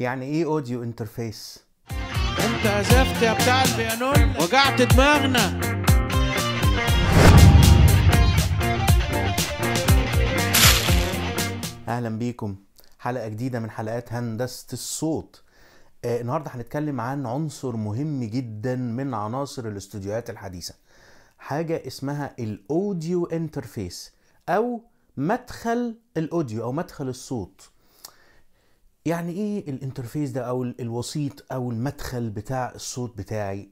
يعني ايه اوديو انترفيس انت عزفت يا بتاع البيانون وجعت دماغنا اهلا بيكم حلقه جديده من حلقات هندسه الصوت آه النهارده هنتكلم عن عنصر مهم جدا من عناصر الاستوديوهات الحديثه حاجه اسمها الاوديو انترفيس او مدخل الاوديو او مدخل الصوت يعني ايه الانترفيس ده او الوسيط او المدخل بتاع الصوت بتاعي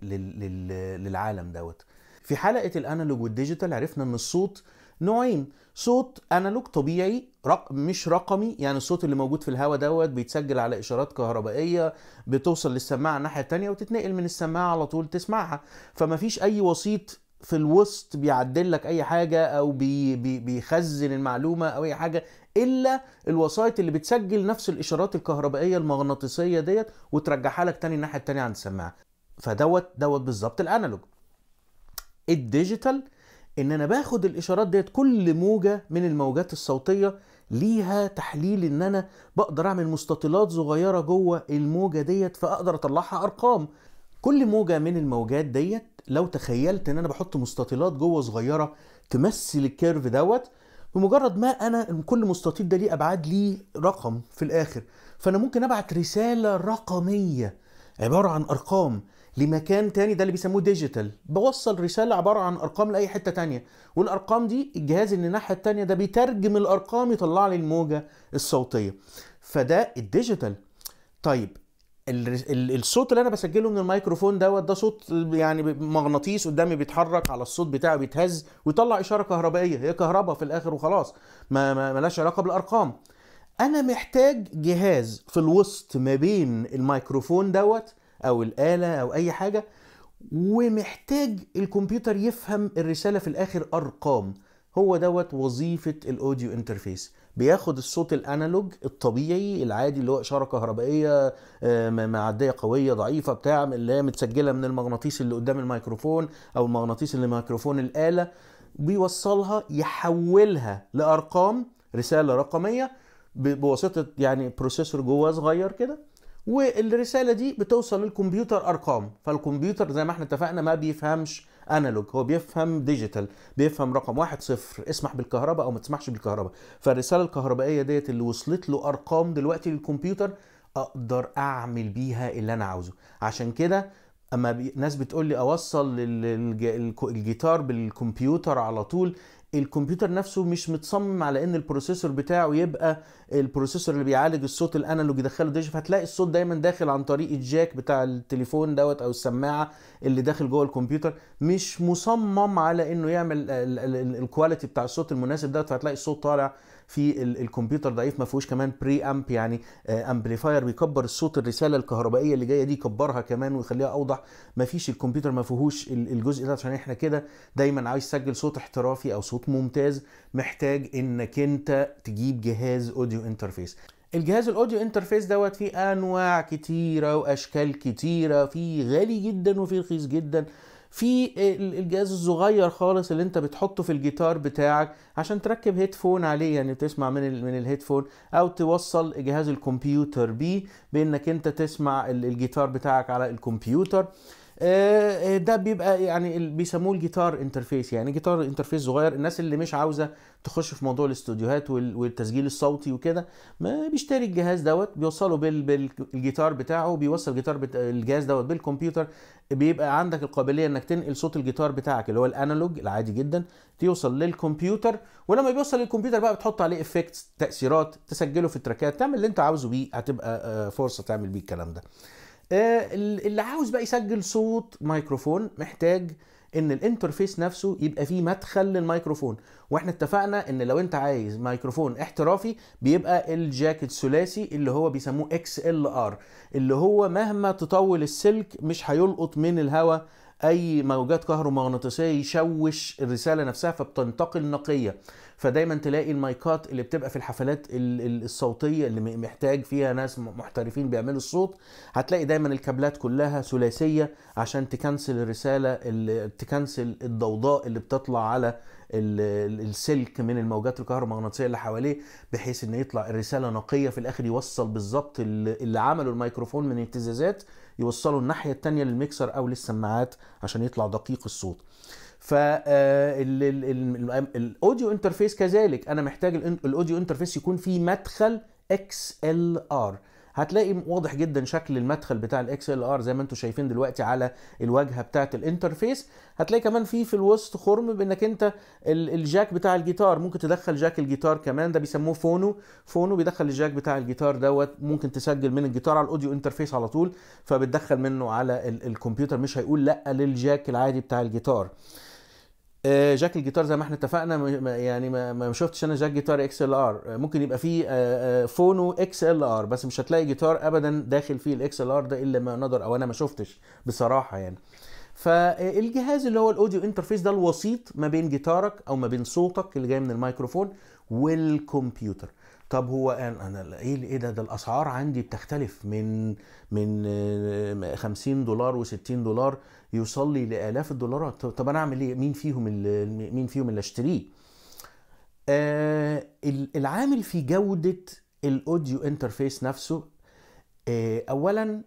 للعالم دوت في حلقه الانالوج والديجيتال عرفنا ان الصوت نوعين صوت انالوج طبيعي رق... مش رقمي يعني الصوت اللي موجود في الهواء دوت بيتسجل على اشارات كهربائيه بتوصل للسماعه الناحيه الثانيه وتتنقل من السماعه على طول تسمعها فما فيش اي وسيط في الوسط بيعدل لك اي حاجه او بي بي بيخزن المعلومه او اي حاجه الا الوسائط اللي بتسجل نفس الاشارات الكهربائيه المغناطيسيه ديت وترجعها لك تاني الناحيه التانيه عند السماعه فدوت دوت بالظبط الانالوج الديجيتال ان انا باخد الاشارات ديت كل موجه من الموجات الصوتيه ليها تحليل ان انا بقدر اعمل مستطيلات صغيره جوه الموجه ديت فاقدر اطلعها ارقام كل موجه من الموجات ديت لو تخيلت ان انا بحط مستطيلات جوه صغيره تمثل الكيرف دوت بمجرد ما انا كل مستطيل ده ليه ابعاد ليه رقم في الاخر فانا ممكن ابعت رساله رقميه عباره عن ارقام لمكان تاني ده اللي بيسموه ديجيتال بوصل رساله عباره عن ارقام لاي حته تانية والارقام دي الجهاز اللي الناحيه التانية ده بيترجم الارقام يطلع لي الموجه الصوتيه فده الديجيتال طيب الصوت اللي انا بسجله من الميكروفون دوت ده صوت يعني مغناطيس قدامي بيتحرك على الصوت بتاعه بيتهز ويطلع اشاره كهربائيه هي كهرباء في الاخر وخلاص ما, ما ملهاش علاقه بالارقام انا محتاج جهاز في الوسط ما بين الميكروفون دوت او الاله او اي حاجه ومحتاج الكمبيوتر يفهم الرساله في الاخر ارقام هو دوت وظيفه الاوديو انترفيس بياخد الصوت الانالوج الطبيعي العادي اللي هو اشاره كهربائيه آه، معديه قويه ضعيفه بتاع اللي هي متسجله من المغناطيس اللي قدام الميكروفون او المغناطيس اللي ميكروفون الاله بيوصلها يحولها لارقام رساله رقميه بواسطه يعني بروسيسور جواه صغير كده والرساله دي بتوصل للكمبيوتر ارقام فالكمبيوتر زي ما احنا اتفقنا ما بيفهمش انالوج هو بيفهم ديجيتال بيفهم رقم واحد صفر اسمح بالكهرباء او ما تسمحش بالكهرباء فالرساله الكهربائيه ديت اللي وصلت له ارقام دلوقتي للكمبيوتر اقدر اعمل بيها اللي انا عاوزه عشان كده اما بي... ناس بتقول لي اوصل الج... الجيتار بالكمبيوتر على طول الكمبيوتر نفسه مش متصمم على ان البروسيسور بتاعه يبقى البروسيسور اللي بيعالج الصوت الانالوج يدخله ديجيتال فهتلاقي الصوت دايما داخل عن طريق الجاك بتاع التليفون دوت او السماعه اللي داخل جوه الكمبيوتر مش مصمم على انه يعمل الكواليتي بتاع الصوت المناسب دوت فهتلاقي الصوت طالع في الكمبيوتر ضعيف ما فيهوش كمان بري امب يعني امبليفاير آه، بيكبر الصوت الرساله الكهربائيه اللي جايه دي يكبرها كمان ويخليها اوضح ما فيش الكمبيوتر ما فيهوش الجزء ده عشان احنا كده دايما عايز تسجل صوت احترافي او صوت ممتاز محتاج انك انت تجيب جهاز اوديو انترفيس الجهاز الاوديو انترفيس دوت فيه انواع كتيره واشكال كتيره فيه غالي جدا وفيه رخيص جدا في الجهاز الصغير خالص اللي انت بتحطه في الجيتار بتاعك عشان تركب هيدفون عليه يعني تسمع من الـ من الهيدفون او توصل جهاز الكمبيوتر بيه بانك انت تسمع الجيتار بتاعك على الكمبيوتر آه، آه، ده بيبقى يعني بيسموه الجيتار انترفيس يعني جيتار انترفيس صغير الناس اللي مش عاوزه تخش في موضوع الاستوديوهات والتسجيل الصوتي وكده ما بيشتري الجهاز دوت بيوصله بالجيتار بتاعه بيوصل الجيتار بتا... الجهاز دوت بالكمبيوتر بيبقى عندك القابليه انك تنقل صوت الجيتار بتاعك اللي هو الانالوج العادي جدا توصل للكمبيوتر ولما بيوصل للكمبيوتر بقى بتحط عليه افكتس تاثيرات تسجله في التراكات تعمل اللي انت عاوزه بيه هتبقى آه، فرصه تعمل بيه الكلام ده آه، اللي عاوز بقى يسجل صوت مايكروفون محتاج ان الانترفيس نفسه يبقى فيه مدخل للميكروفون واحنا اتفقنا ان لو انت عايز ميكروفون احترافي بيبقى الجاكيت الثلاثي اللي هو بيسموه اكس ال ار اللي هو مهما تطول السلك مش هيلقط من الهواء اي موجات كهرومغناطيسيه يشوش الرساله نفسها فبتنتقل نقيه فدايما تلاقي المايكات اللي بتبقى في الحفلات الصوتيه اللي محتاج فيها ناس محترفين بيعملوا الصوت هتلاقي دايما الكابلات كلها ثلاثيه عشان تكنسل الرساله اللي تكنسل الضوضاء اللي بتطلع على السلك من الموجات الكهرومغناطيسيه اللي حواليه بحيث ان يطلع الرساله نقيه في الاخر يوصل بالظبط اللي عمله الميكروفون من اهتزازات يوصله الناحيه الثانيه للميكسر او للسماعات عشان يطلع دقيق الصوت فالاوديو آه، انترفيس كذلك انا محتاج الاوديو انترفيس يكون فيه مدخل XLR هتلاقي واضح جدا شكل المدخل بتاع الاكس ال ار زي ما انتم شايفين دلوقتي على الواجهه بتاعه الانترفيس هتلاقي كمان في في الوسط خرم بانك انت الجاك بتاع الجيتار ممكن تدخل جاك الجيتار كمان ده بيسموه فونو فونو بيدخل الجاك بتاع الجيتار دوت ممكن تسجل من الجيتار على الاوديو انترفيس على طول فبتدخل منه على الكمبيوتر مش هيقول لا للجاك العادي بتاع الجيتار آه، جاك الجيتار زي ما احنا اتفقنا يعني ما شفتش انا جاك جيتار اكس ال ار آه، ممكن يبقى فيه آه، فونو اكس ال ار بس مش هتلاقي جيتار ابدا داخل فيه الاكس ال ار ده الا ما نظر او انا ما شفتش بصراحه يعني فالجهاز اللي هو الاوديو انترفيس ده الوسيط ما بين جيتارك او ما بين صوتك اللي جاي من الميكروفون والكمبيوتر طب هو انا ايه ايه ده ده الاسعار عندي بتختلف من من 50 آه، دولار و60 دولار يوصل لي لالاف الدولارات طب انا اعمل ايه مين فيهم اللي مين فيهم اللي اشتريه آه العامل في جوده الاوديو انترفيس نفسه آه اولا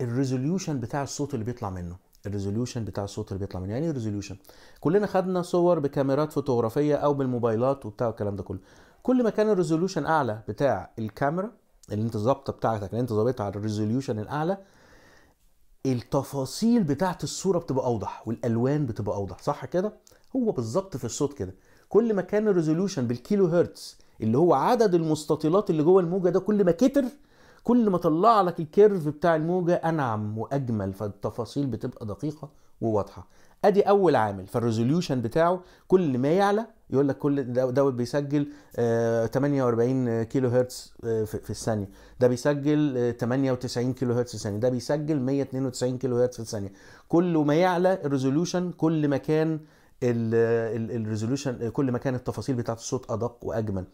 الريزوليوشن بتاع الصوت اللي بيطلع منه الريزوليوشن بتاع الصوت اللي بيطلع منه يعني ايه كلنا خدنا صور بكاميرات فوتوغرافيه او بالموبايلات وبتاع الكلام ده كله كل ما كان الريزولوشن اعلى بتاع الكاميرا اللي انت ظابطه بتاعتك اللي انت ظابطها على الريزوليوشن الاعلى التفاصيل بتاعت الصوره بتبقى اوضح والالوان بتبقى اوضح صح كده هو بالظبط في الصوت كده كل ما كان الريزوليوشن بالكيلو هرتز اللي هو عدد المستطيلات اللي جوه الموجه ده كل ما كتر كل ما طلع لك الكيرف بتاع الموجه انعم واجمل فالتفاصيل بتبقى دقيقه وواضحه ادي اول عامل فالريزوليوشن بتاعه كل ما يعلى يقول لك كل دوت بيسجل 48 كيلو هرتز في الثانيه ده بيسجل 98 كيلو هرتز في الثانيه ده بيسجل 192 كيلو هرتز في الثانيه كل ما يعلى الريزوليوشن كل ما كان الريزوليوشن كل ما كانت التفاصيل بتاعت الصوت ادق واجمل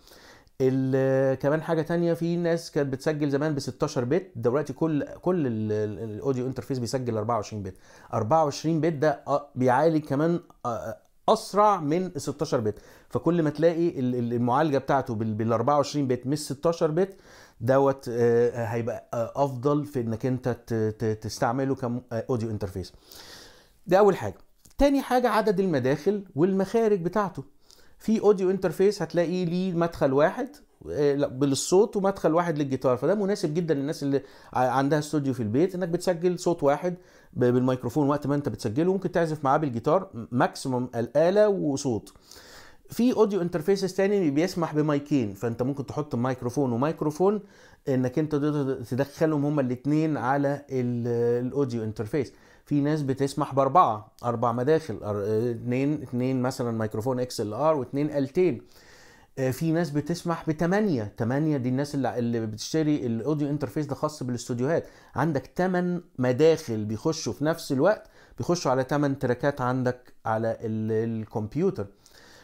كمان حاجه تانية في ناس كانت بتسجل زمان ب 16 بت دلوقتي كل كل الاوديو انترفيس بيسجل 24 بت 24 بت ده بيعالج كمان اسرع من ال 16 بت فكل ما تلاقي المعالجه بتاعته بال 24 بت مش 16 بت دوت آه، هيبقى آه، افضل في انك انت تستعمله كاوديو انترفيس دي اول حاجه تاني حاجه عدد المداخل والمخارج بتاعته في اوديو انترفيس هتلاقي ليه مدخل واحد آه، بالصوت ومدخل واحد للجيتار فده مناسب جدا للناس اللي عندها استوديو في البيت انك بتسجل صوت واحد بالميكروفون وقت ما انت بتسجله ممكن تعزف معاه بالجيتار ماكسيموم الاله وصوت في اوديو انترفيسز تاني بيسمح بمايكين فانت ممكن تحط مايكروفون ومايكروفون انك انت تقدر تدخلهم هما الاثنين على الاوديو انترفيس في ناس بتسمح باربعه اربع مداخل اثنين اثنين مثلا ميكروفون اكس ال ار واثنين التين آه، في ناس بتسمح بثمانية ثمانية دي الناس اللي, اللي بتشتري الاوديو انترفيس ده خاص بالاستوديوهات عندك تمن مداخل بيخشوا في نفس الوقت بيخشوا على تمن تراكات عندك على الكمبيوتر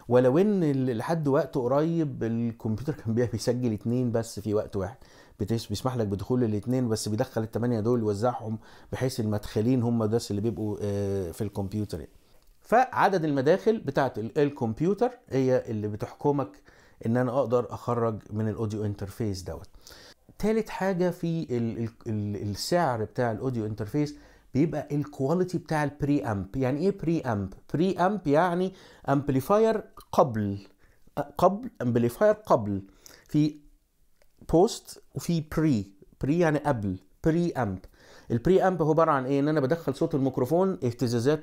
ولو ان لحد وقت قريب الكمبيوتر كان بيسجل اتنين بس في وقت واحد بيسمح لك بدخول الاثنين بس بيدخل الثمانيه دول يوزعهم بحيث المدخلين هم بس اللي بيبقوا آه، في الكمبيوتر يعني. فعدد المداخل بتاعت الكمبيوتر هي اللي بتحكمك ان انا اقدر اخرج من الاوديو انترفيس دوت تالت حاجه في السعر بتاع الاوديو انترفيس بيبقى الكواليتي بتاع البري امب يعني ايه بري امب بري امب يعني امبليفاير قبل قبل امبليفاير قبل في بوست وفي بري بري يعني قبل بري امب البري امب هو عباره عن ايه ان انا بدخل صوت الميكروفون اهتزازات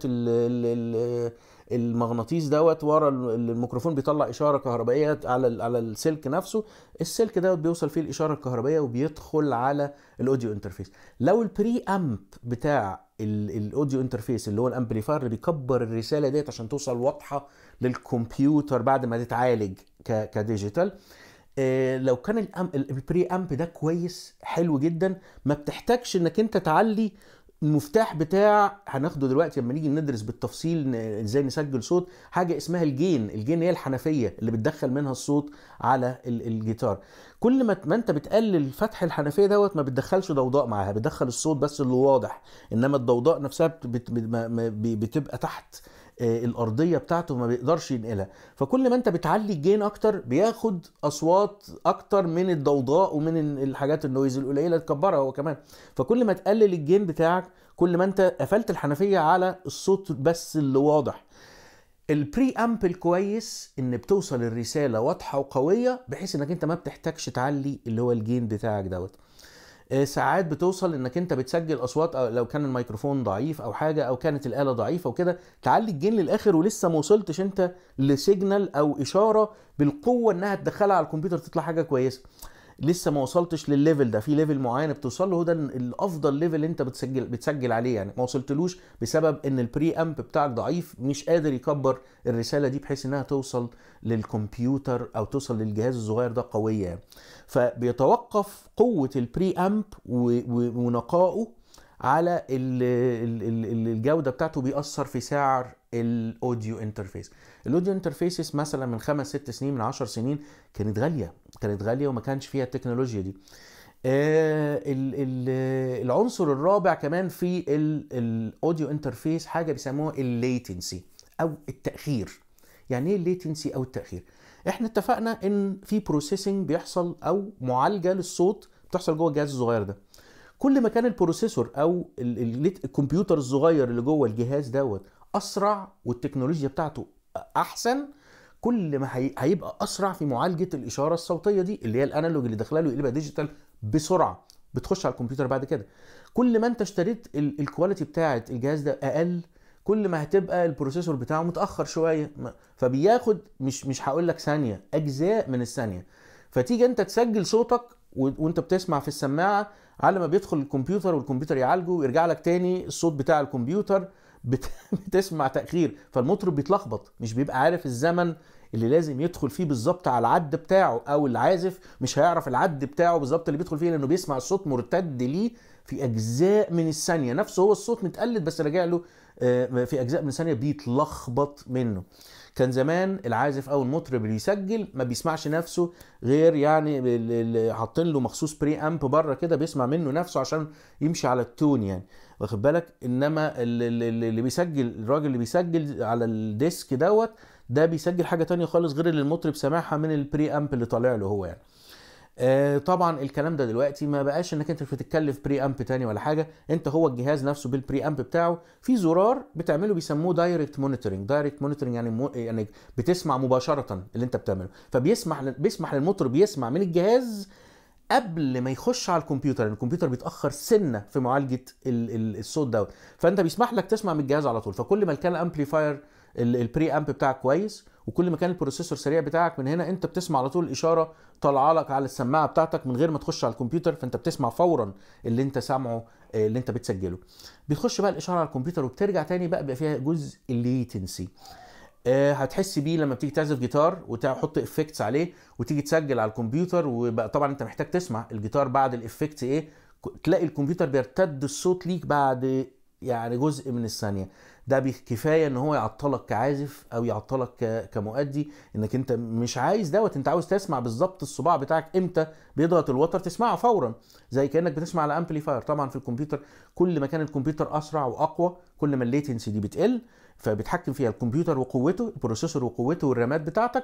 المغناطيس دوت ورا الميكروفون بيطلع اشاره كهربائيه على على السلك نفسه السلك دوت بيوصل فيه الاشاره الكهربائيه وبيدخل على الاوديو انترفيس لو البري امب بتاع الاوديو انترفيس اللي هو الامبليفاير اللي بيكبر الرساله ديت عشان توصل واضحه للكمبيوتر بعد ما تتعالج كديجيتال آه، لو كان البري امب ده كويس حلو جدا ما بتحتاجش انك انت تعلي المفتاح بتاع هناخده دلوقتي لما نيجي ندرس بالتفصيل ازاي نسجل صوت حاجه اسمها الجين الجين هي الحنفيه اللي بتدخل منها الصوت على الجيتار كل ما ما انت بتقلل فتح الحنفيه دوت ما بتدخلش ضوضاء معاها بتدخل الصوت بس اللي واضح انما الضوضاء نفسها بت... بت... بتبقى تحت آه، الارضيه بتاعته ما بيقدرش ينقلها فكل ما انت بتعلي الجين اكتر بياخد اصوات اكتر من الضوضاء ومن الحاجات النويز القليله تكبرها هو كمان فكل ما تقلل الجين بتاعك كل ما انت قفلت الحنفيه على الصوت بس اللي واضح البري امب الكويس ان بتوصل الرساله واضحه وقويه بحيث انك انت ما بتحتاجش تعلي اللي هو الجين بتاعك دوت آه، ساعات بتوصل انك انت بتسجل اصوات أو لو كان الميكروفون ضعيف او حاجه او كانت الاله ضعيفه وكده تعلي الجين للاخر ولسه ما وصلتش انت لسيجنال او اشاره بالقوه انها تدخلها على الكمبيوتر تطلع حاجه كويسه لسه ما وصلتش للليفل ده في ليفل معين بتوصل له ده الافضل ليفل انت بتسجل بتسجل عليه يعني ما وصلتلوش بسبب ان البري امب بتاعك ضعيف مش قادر يكبر الرساله دي بحيث انها توصل للكمبيوتر او توصل للجهاز الصغير ده قويه يعني. فبيتوقف قوه البري امب ونقائه على الجوده بتاعته بيأثر في سعر الاوديو انترفيس الاوديو انترفيسز مثلا من خمس ست سنين من عشر سنين كانت غاليه كانت غاليه وما كانش فيها التكنولوجيا دي آه، العنصر الرابع كمان في الاوديو انترفيس حاجه بيسموها الليتنسي او التاخير يعني ايه الليتنسي او التاخير احنا اتفقنا ان في بروسيسنج بيحصل او معالجه للصوت بتحصل جوه الجهاز الصغير ده كل ما كان البروسيسور او الكمبيوتر الصغير اللي جوه الجهاز دوت اسرع والتكنولوجيا بتاعته احسن كل ما هيبقى اسرع في معالجه الاشاره الصوتيه دي اللي هي الانالوج اللي داخله له يقلبها ديجيتال بسرعه بتخش على الكمبيوتر بعد كده كل ما انت اشتريت الكواليتي بتاعه الجهاز ده اقل كل ما هتبقى البروسيسور بتاعه متاخر شويه فبياخد مش مش هقول لك ثانيه اجزاء من الثانيه فتيجي انت تسجل صوتك وانت بتسمع في السماعه على ما بيدخل الكمبيوتر والكمبيوتر يعالجه ويرجع لك تاني الصوت بتاع الكمبيوتر بتسمع تاخير فالمطرب بيتلخبط مش بيبقى عارف الزمن اللي لازم يدخل فيه بالظبط على العد بتاعه او العازف مش هيعرف العد بتاعه بالظبط اللي بيدخل فيه لانه بيسمع الصوت مرتد ليه في اجزاء من الثانيه نفسه هو الصوت متقلد بس راجع له آه، في اجزاء من الثانيه بيتلخبط منه كان زمان العازف او المطرب اللي يسجل ما بيسمعش نفسه غير يعني اللي حاطين له مخصوص بري امب بره كده بيسمع منه نفسه عشان يمشي على التون يعني واخد بالك انما اللي بيسجل الراجل اللي بيسجل على الديسك دوت ده بيسجل حاجه تانية خالص غير اللي المطرب سامعها من البري امب اللي طالع له هو يعني آه، طبعا الكلام ده دلوقتي ما بقاش انك انت بتتكلف بري امب تاني ولا حاجه انت هو الجهاز نفسه بالبري امب بتاعه في زرار بتعمله بيسموه دايركت مونيتورنج دايركت مونيتورنج يعني مو يعني بتسمع مباشره اللي انت بتعمله فبيسمح بيسمح للمطرب يسمع من الجهاز قبل ما يخش على الكمبيوتر يعني الكمبيوتر بيتاخر سنه في معالجه الصوت دوت فانت بيسمح لك تسمع من الجهاز على طول فكل ما كان الامبليفاير البري امب بتاعك كويس وكل ما كان البروسيسور سريع بتاعك من هنا انت بتسمع على طول الاشاره طالعه لك على السماعه بتاعتك من غير ما تخش على الكمبيوتر فانت بتسمع فورا اللي انت سامعه آه، اللي انت بتسجله بتخش بقى الاشاره على الكمبيوتر وبترجع تاني بقى بيبقى فيها جزء الليتنسي آه، هتحس بيه لما بتيجي تعزف جيتار وتحط افكتس عليه وتيجي تسجل على الكمبيوتر وبقى طبعا انت محتاج تسمع الجيتار بعد الافكت ايه تلاقي الكمبيوتر بيرتد الصوت ليك بعد يعني جزء من الثانيه ده بكفايه ان هو يعطلك كعازف او يعطلك كمؤدي انك انت مش عايز دوت انت عاوز تسمع بالظبط الصباع بتاعك امتى بيضغط الوتر تسمعه فورا زي كانك بتسمع على امبليفاير طبعا في الكمبيوتر كل ما كان الكمبيوتر اسرع واقوى كل ما الليتنسي دي بتقل فبتحكم فيها الكمبيوتر وقوته البروسيسور وقوته والرامات بتاعتك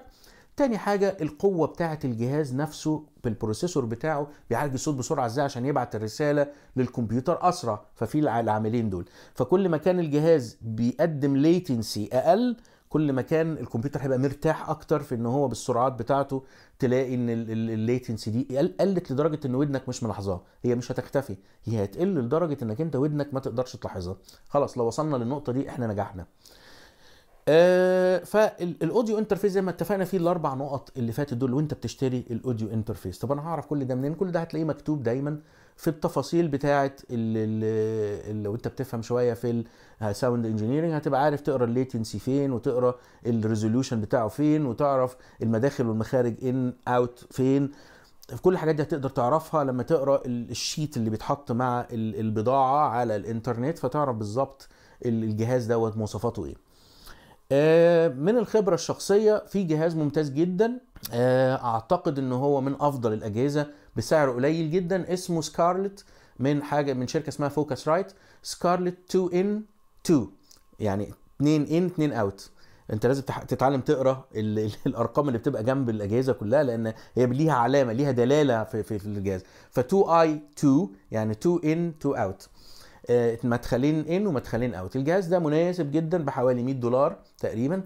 تاني حاجة القوة بتاعة الجهاز نفسه بالبروسيسور بتاعه بيعالج الصوت بسرعة ازاي عشان يبعت الرسالة للكمبيوتر أسرع ففي العاملين دول فكل ما كان الجهاز بيقدم ليتنسي أقل كل ما كان الكمبيوتر هيبقى مرتاح اكتر في ان هو بالسرعات بتاعته تلاقي ان الليتنسي دي قلت لدرجه ان ودنك مش ملاحظاها هي مش هتختفي هي هتقل لدرجه انك انت ودنك ما تقدرش تلاحظها خلاص لو وصلنا للنقطه دي احنا نجحنا آه فالاوديو انترفيس زي ما اتفقنا فيه الاربع نقط اللي فاتت دول وانت بتشتري الاوديو انترفيس طب انا هعرف كل ده منين كل ده هتلاقيه مكتوب دايما في التفاصيل بتاعه لو انت بتفهم شويه في الساوند انجينيرنج هتبقى عارف تقرا الليتنسي فين وتقرا الريزوليوشن بتاعه فين وتعرف المداخل والمخارج ان اوت فين كل الحاجات دي هتقدر تعرفها لما تقرا الشيت اللي بيتحط مع البضاعه على الانترنت فتعرف بالظبط الجهاز دوت مواصفاته ايه آه، من الخبرة الشخصية في جهاز ممتاز جدا آه، اعتقد ان هو من افضل الاجهزة بسعر قليل جدا اسمه سكارلت من حاجة من شركة اسمها فوكس رايت سكارلت 2 ان 2 يعني 2 ان 2 اوت انت لازم تتعلم تقرا الارقام اللي بتبقى جنب الاجهزه كلها لان هي ليها علامه ليها دلاله في, في, في الجهاز ف 2 اي 2 يعني 2 ان 2 اوت آه، مدخلين ان ومدخلين اوت الجهاز ده مناسب جدا بحوالي 100 دولار تقريبا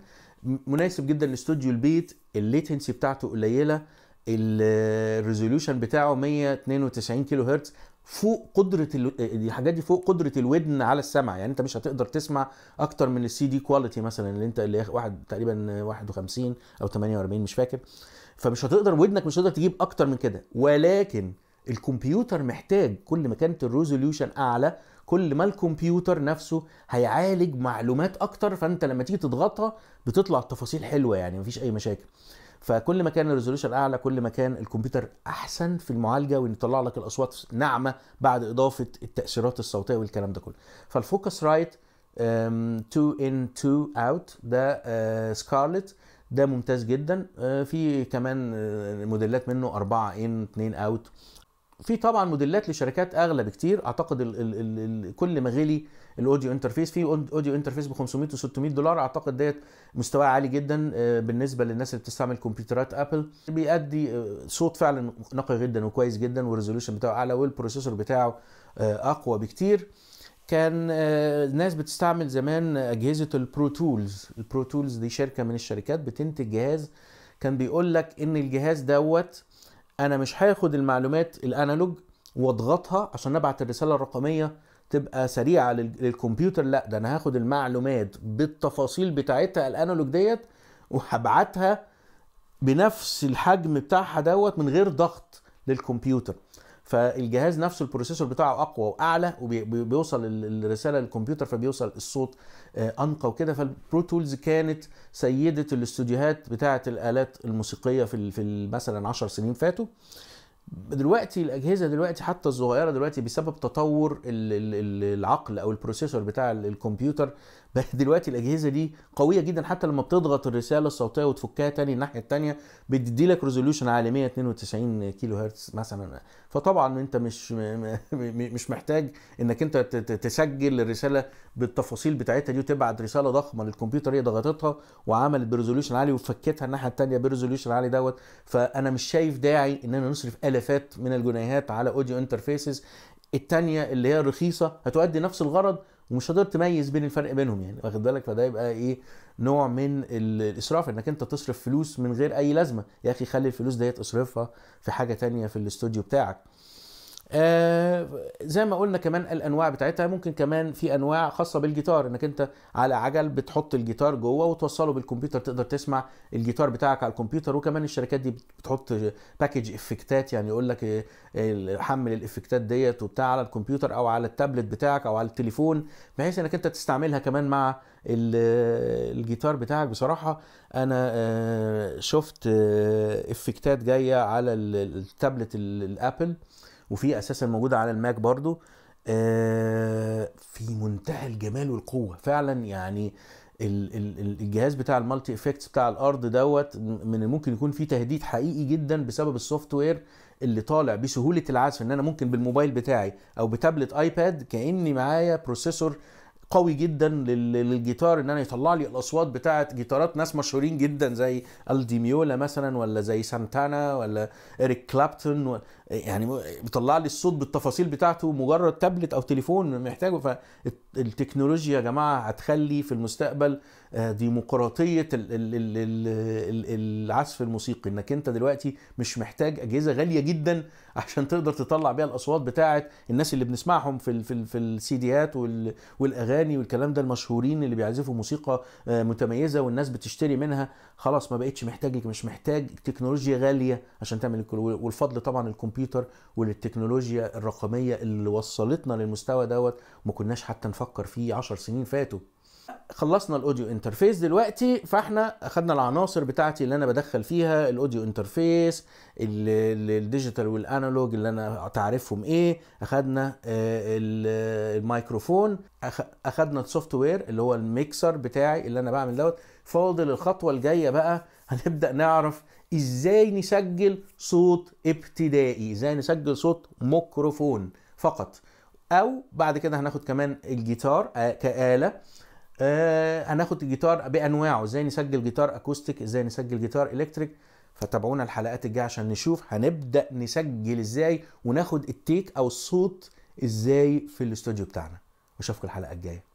مناسب جدا لاستوديو البيت الليتنسي بتاعته قليله الريزوليوشن بتاعه 192 كيلو هرتز فوق قدره آه، الحاجات دي فوق قدره الودن على السمع يعني انت مش هتقدر تسمع اكتر من السي دي كواليتي مثلا اللي انت اللي واحد تقريبا 51 او 48 مش فاكر فمش هتقدر ودنك مش هتقدر تجيب اكتر من كده ولكن الكمبيوتر محتاج كل ما كانت الريزوليوشن اعلى كل ما الكمبيوتر نفسه هيعالج معلومات اكتر فانت لما تيجي تضغطها بتطلع تفاصيل حلوه يعني مفيش اي مشاكل فكل ما كان الريزولوشن اعلى كل ما كان الكمبيوتر احسن في المعالجه وان يطلع لك الاصوات ناعمه بعد اضافه التاثيرات الصوتيه والكلام ده كله فالفوكس رايت 2 ان 2 اوت ده آه، سكارلت ده ممتاز جدا آه، في كمان آه، موديلات منه 4 ان 2 اوت في طبعا موديلات لشركات اغلى بكتير اعتقد الـ الـ الـ الـ كل ما غلي الاوديو انترفيس في اوديو انترفيس ب 500 و 600 دولار اعتقد ديت مستوى عالي جدا آه، بالنسبه للناس اللي بتستعمل كمبيوترات ابل بيأدي آه، صوت فعلا نقي جدا وكويس جدا والريزولوشن بتاعه اعلى والبروسيسور بتاعه آه، اقوى بكتير كان ناس بتستعمل زمان اجهزه البرو تولز البرو تولز دي شركه من الشركات بتنتج جهاز كان بيقول لك ان الجهاز دوت انا مش هاخد المعلومات الانالوج واضغطها عشان ابعت الرساله الرقميه تبقى سريعه للكمبيوتر لا ده انا هاخد المعلومات بالتفاصيل بتاعتها الانالوج ديت وهبعتها بنفس الحجم بتاعها دوت من غير ضغط للكمبيوتر فالجهاز نفسه البروسيسور بتاعه اقوى واعلى وبيوصل الرساله للكمبيوتر فبيوصل الصوت آه، انقى وكده فالبرو تولز كانت سيده الاستوديوهات بتاعه الالات الموسيقيه في في مثلا 10 سنين فاتوا دلوقتي الاجهزه دلوقتي حتى الصغيره دلوقتي بسبب تطور العقل او البروسيسور بتاع الكمبيوتر دلوقتي الاجهزه دي قويه جدا حتى لما بتضغط الرساله الصوتيه وتفكها تاني الناحيه التانيه بتدي لك ريزوليوشن عالي 192 كيلو هرتز مثلا فطبعا انت مش مش محتاج انك انت تسجل الرساله بالتفاصيل بتاعتها دي وتبعت رساله ضخمه للكمبيوتر هي ضغطتها وعملت بريزوليوشن عالي وفكتها الناحيه التانيه بريزوليوشن عالي دوت فانا مش شايف داعي اننا نصرف الافات من الجنيهات على اوديو انترفيسز التانية اللي هي رخيصة هتؤدي نفس الغرض ومش هتقدر تميز بين الفرق بينهم يعني واخد بالك فده يبقى ايه نوع من الاسراف انك انت تصرف فلوس من غير اي لازمه يا اخي خلي الفلوس ديت اصرفها في حاجه تانية في الاستوديو بتاعك آه زي ما قلنا كمان الانواع بتاعتها ممكن كمان في انواع خاصه بالجيتار انك انت على عجل بتحط الجيتار جوه وتوصله بالكمبيوتر تقدر تسمع الجيتار بتاعك على الكمبيوتر وكمان الشركات دي بتحط باكج افكتات يعني يقول لك حمل الافكتات ديت وبتاع على الكمبيوتر او على التابلت بتاعك او على التليفون بحيث انك انت تستعملها كمان مع الجيتار بتاعك بصراحه انا آه، شفت افكتات آه، جايه على التابلت الابل وفي اساسا موجوده على الماك برضو آه، في منتهى الجمال والقوه فعلا يعني الجهاز بتاع المالتي افكتس بتاع الارض دوت من ممكن يكون فيه تهديد حقيقي جدا بسبب السوفت وير اللي طالع بسهوله العزف ان انا ممكن بالموبايل بتاعي او بتابلت ايباد كاني معايا بروسيسور قوي جدا للجيتار ان انا يطلع لي الاصوات بتاعه جيتارات ناس مشهورين جدا زي الديميولا مثلا ولا زي سانتانا ولا اريك كلابتون و... يعني بيطلع لي الصوت بالتفاصيل بتاعته مجرد تابلت او تليفون محتاجه ف التكنولوجيا يا جماعه هتخلي في المستقبل آه، ديمقراطيه العزف الموسيقي انك انت دلوقتي مش محتاج اجهزه غاليه جدا عشان تقدر تطلع بيها الاصوات بتاعه الناس اللي بنسمعهم في في, في السيديات والاغاني والكلام ده المشهورين اللي بيعزفوا موسيقى آه، متميزه والناس بتشتري منها خلاص ما بقتش محتاج مش محتاج تكنولوجيا غاليه عشان تعمل الكل والفضل طبعا الكمبيوتر والتكنولوجيا الرقميه اللي وصلتنا للمستوى دوت ما كناش حتى نفكر بفكر فيه 10 سنين فاتوا خلصنا الاوديو انترفيس دلوقتي فاحنا اخدنا العناصر بتاعتي اللي انا بدخل فيها الاوديو انترفيس الديجيتال والانالوج اللي انا تعرفهم ايه اخدنا آه، الميكروفون اخدنا السوفت وير اللي هو الميكسر بتاعي اللي انا بعمل دوت فاضل الخطوه الجايه بقى هنبدا نعرف ازاي نسجل صوت ابتدائي ازاي نسجل صوت ميكروفون فقط او بعد كده هناخد كمان الجيتار آه، كآلة آه، هناخد الجيتار بانواعه ازاي نسجل جيتار اكوستيك ازاي نسجل جيتار الكتريك فتابعونا الحلقات الجايه عشان نشوف هنبدا نسجل ازاي وناخد التيك او الصوت ازاي في الاستوديو بتاعنا واشوفكم الحلقه الجايه